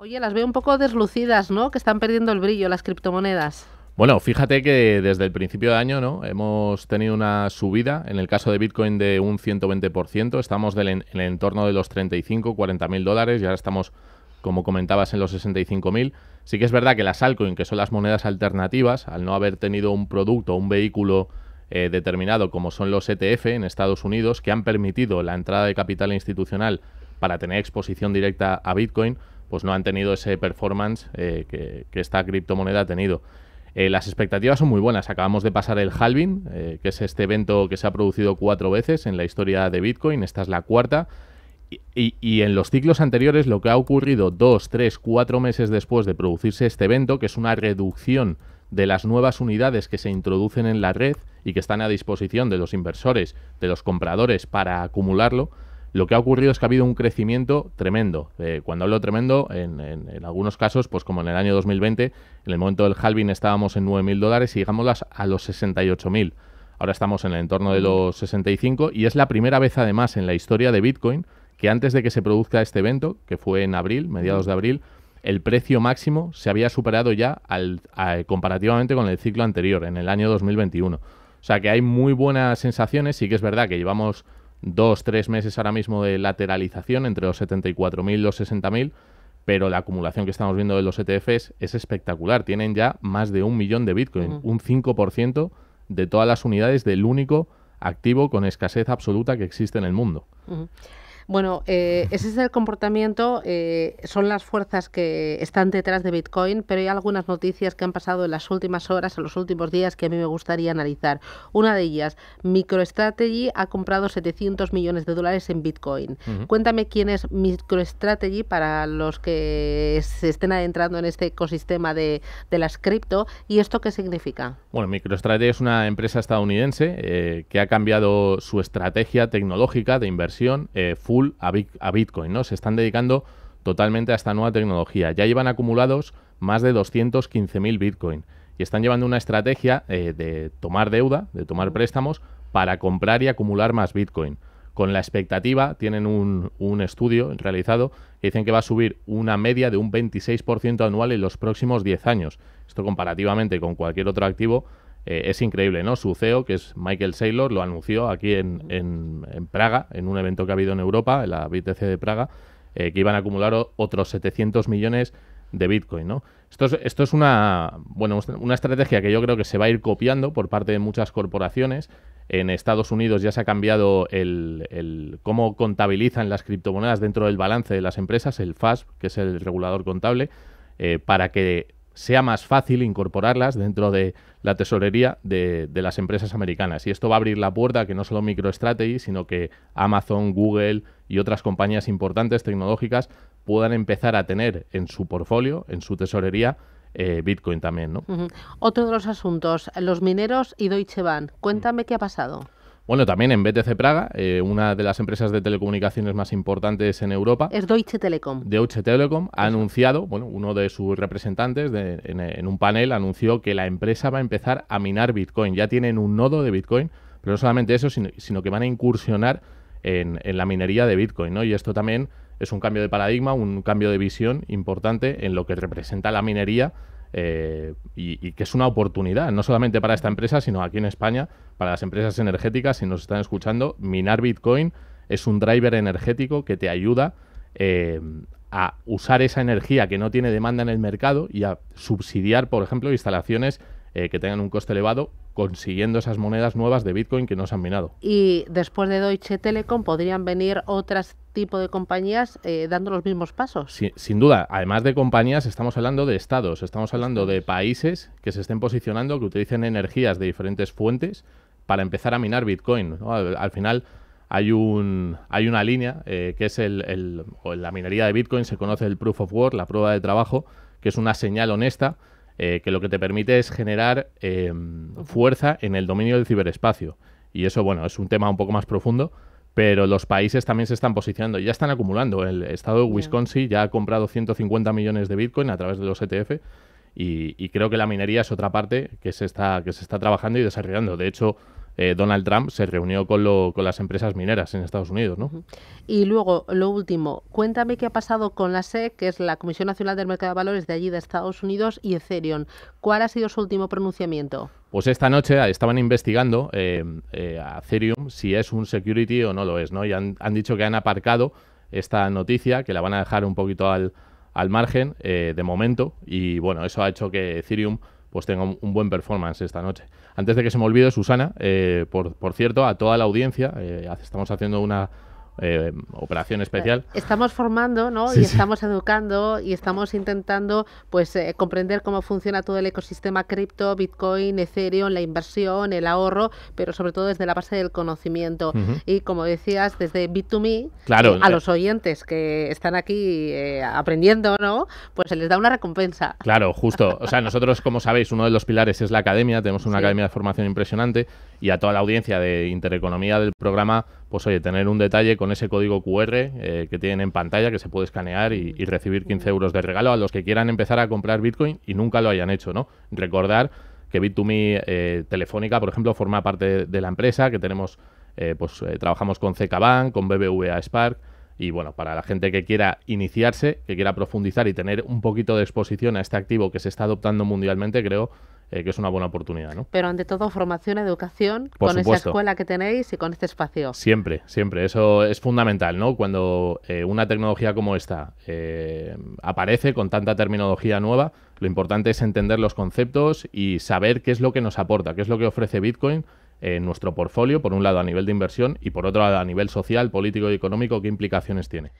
Oye, las veo un poco deslucidas, ¿no? Que están perdiendo el brillo las criptomonedas. Bueno, fíjate que desde el principio de año ¿no? hemos tenido una subida, en el caso de Bitcoin de un 120%, estamos en, en el entorno de los 35, 40 mil dólares y ahora estamos, como comentabas, en los 65 mil. Sí que es verdad que las altcoins, que son las monedas alternativas, al no haber tenido un producto, un vehículo eh, determinado como son los ETF en Estados Unidos, que han permitido la entrada de capital institucional para tener exposición directa a Bitcoin, pues no han tenido ese performance eh, que, esta criptomoneda ha tenido. Eh, las expectativas son muy buenas. Acabamos de pasar el halving, eh, que es este evento que se ha producido cuatro veces en la historia de Bitcoin. Esta es la cuarta. y, en los ciclos anteriores lo que ha ocurrido dos, tres, cuatro meses después de producirse este evento, que es una reducción de las nuevas unidades que se introducen en la red y que están a disposición de los inversores, de los compradores para acumularlo, lo que ha ocurrido es que ha habido un crecimiento tremendo. Eh, cuando hablo tremendo, en, algunos casos, pues como en el año 2020, en el momento del halving estábamos en 9.000 dólares y llegamos a los 68.000. Ahora estamos en el entorno de los 65 y es la primera vez además en la historia de Bitcoin que antes de que se produzca este evento, que fue en abril, mediados de abril, el precio máximo se había superado ya al, comparativamente con el ciclo anterior, en el año 2021. O sea que hay muy buenas sensaciones, y que es verdad que llevamos dos, tres meses ahora mismo de lateralización entre los 74.000 y los 60.000, pero la acumulación que estamos viendo de los ETFs es espectacular. Tienen ya más de un millón de Bitcoin, un 5% de todas las unidades del único activo con escasez absoluta que existe en el mundo. Bueno, eh, ese es el comportamiento, eh, son las fuerzas que están detrás de Bitcoin, pero hay algunas noticias que han pasado en las últimas horas, en los últimos días, que a mí me gustaría analizar. Una de ellas, MicroStrategy ha comprado 700 millones de dólares en Bitcoin. Cuéntame quién es MicroStrategy para los que se estén adentrando en este ecosistema de, de las cripto y esto qué significa. Bueno, MicroStrategy es una empresa estadounidense eh, que ha cambiado su estrategia tecnológica de inversión a, Bitcoin, ¿no? Se están dedicando totalmente a esta nueva tecnología. Ya llevan acumulados más de 215.000 Bitcoin y están llevando una estrategia eh, de tomar deuda, de tomar préstamos para comprar y acumular más Bitcoin. Con la expectativa, tienen un, un estudio realizado que dicen que va a subir una media de un 26% anual en los próximos 10 años. Esto comparativamente con cualquier otro activo eh, es increíble, ¿no? Su CEO, que es Michael Saylor, lo anunció aquí en, Praga, en un evento que ha habido en Europa, en la BTC de Praga, eh, que iban a acumular otros 700 millones de Bitcoin, ¿no? Esto es, esto es una, una estrategia que yo creo que se va a ir copiando por parte de muchas corporaciones. En Estados Unidos ya se ha cambiado el, cómo contabilizan las criptomonedas dentro del balance de las empresas, el FASB, que es el regulador contable, eh, para que sea más fácil incorporarlas dentro de la tesorería de, las empresas americanas. Y esto va a abrir la puerta a que no solo MicroStrategy, sino que Amazon, Google y otras compañías importantes tecnológicas puedan empezar a tener en su portfolio, en su tesorería, eh, Bitcoin también. ¿no? Otro de los asuntos, los mineros y Deutsche Bank. Cuéntame mm. qué ha pasado. Bueno, también en BTC Praga, eh, una de las empresas de telecomunicaciones más importantes en Europa. Es Deutsche Telekom. Deutsche Telekom ha anunciado, bueno, uno de sus representantes en, un panel anunció que la empresa va a empezar a minar Bitcoin. Ya tienen un nodo de Bitcoin, pero no solamente eso, sino, que van a incursionar en, en, la minería de Bitcoin, ¿no? Y esto también es un cambio de paradigma, un cambio de visión importante en lo que representa la minería eh, y, que es una oportunidad, no solamente para esta empresa, sino aquí en España, para las empresas energéticas, si nos están escuchando, minar Bitcoin es un driver energético que te ayuda eh, a usar esa energía que no tiene demanda en el mercado y a subsidiar, por ejemplo, instalaciones eh, que tengan un coste elevado consiguiendo esas monedas nuevas de Bitcoin que no han minado. Y después de Deutsche Telekom podrían venir otras tipos de compañías eh, dando los mismos pasos. sin duda, además de compañías, estamos hablando de estados, estamos hablando de países que se estén posicionando, que utilicen energías de diferentes fuentes para empezar a minar Bitcoin. Al, final hay, un, hay una línea eh, que es la minería de Bitcoin, se conoce el proof of work, la prueba de trabajo, que es una señal honesta eh, que lo que te permite es generar eh, fuerza en el dominio del ciberespacio. Y eso, bueno, es un tema un poco más profundo, pero los países también se están posicionando, ya están acumulando. El estado de Wisconsin ya ha comprado 150 millones de Bitcoin a través de los ETF. Y, y creo que la minería es otra parte que se está, que se está trabajando y desarrollando. De hecho, eh, Donald Trump se reunió con, lo, con las empresas mineras en Estados Unidos. ¿no? Y luego, lo último, cuéntame qué ha pasado con la SEC, que es la Comisión Nacional del Mercado de Valores de allí de Estados Unidos, y Ethereum. ¿Cuál ha sido su último pronunciamiento? Pues esta noche ah, estaban investigando eh, eh, a Ethereum si es un security o no lo es, ¿no? Y han, dicho que han aparcado esta noticia, que la van a dejar un poquito al, al margen de momento. Y bueno, eso ha hecho que Ethereum pues tenga un buen performance esta noche. Antes de que se me olvide, Susana, eh, por, por, cierto, a toda la audiencia, eh, estamos haciendo una eh, operación especial. Eh, estamos formando, ¿no? y estamos educando y estamos intentando pues eh, comprender cómo funciona todo el ecosistema cripto, Bitcoin, Ethereum, la inversión, el ahorro, pero sobre todo desde la base del conocimiento. Y como decías, desde Bit2Me, a los oyentes que están aquí aprendiendo, ¿no? Pues se les da una recompensa. Claro, justo. O sea, nosotros, como sabéis, uno de los pilares es la academia, tenemos una academia de formación impresionante y a toda la audiencia de Intereconomía del programa, pues oye, tener un detalle con ese código QR eh, que tienen en pantalla que se puede escanear y, recibir 15 euros de regalo a los que quieran empezar a comprar Bitcoin y nunca lo hayan hecho, ¿no? Recordar que Bit2Me eh, Telefónica, por ejemplo, forma parte de la empresa, que tenemos, eh, pues trabajamos con CKBank, con BBVA Spark, y bueno, para la gente que quiera iniciarse, que quiera profundizar y tener un poquito de exposición a este activo que se está adoptando mundialmente, creo eh, que es una buena oportunidad. ¿no? Pero ante todo, formación, educación, con esa escuela que tenéis y con este espacio. Siempre, siempre. Eso es fundamental, ¿no? Cuando eh, una tecnología como esta eh, aparece con tanta terminología nueva, lo importante es entender los conceptos y saber qué es lo que nos aporta, qué es lo que ofrece Bitcoin en nuestro portfolio, por un lado a nivel de inversión y por otro lado a nivel social, político y económico, qué implicaciones tiene.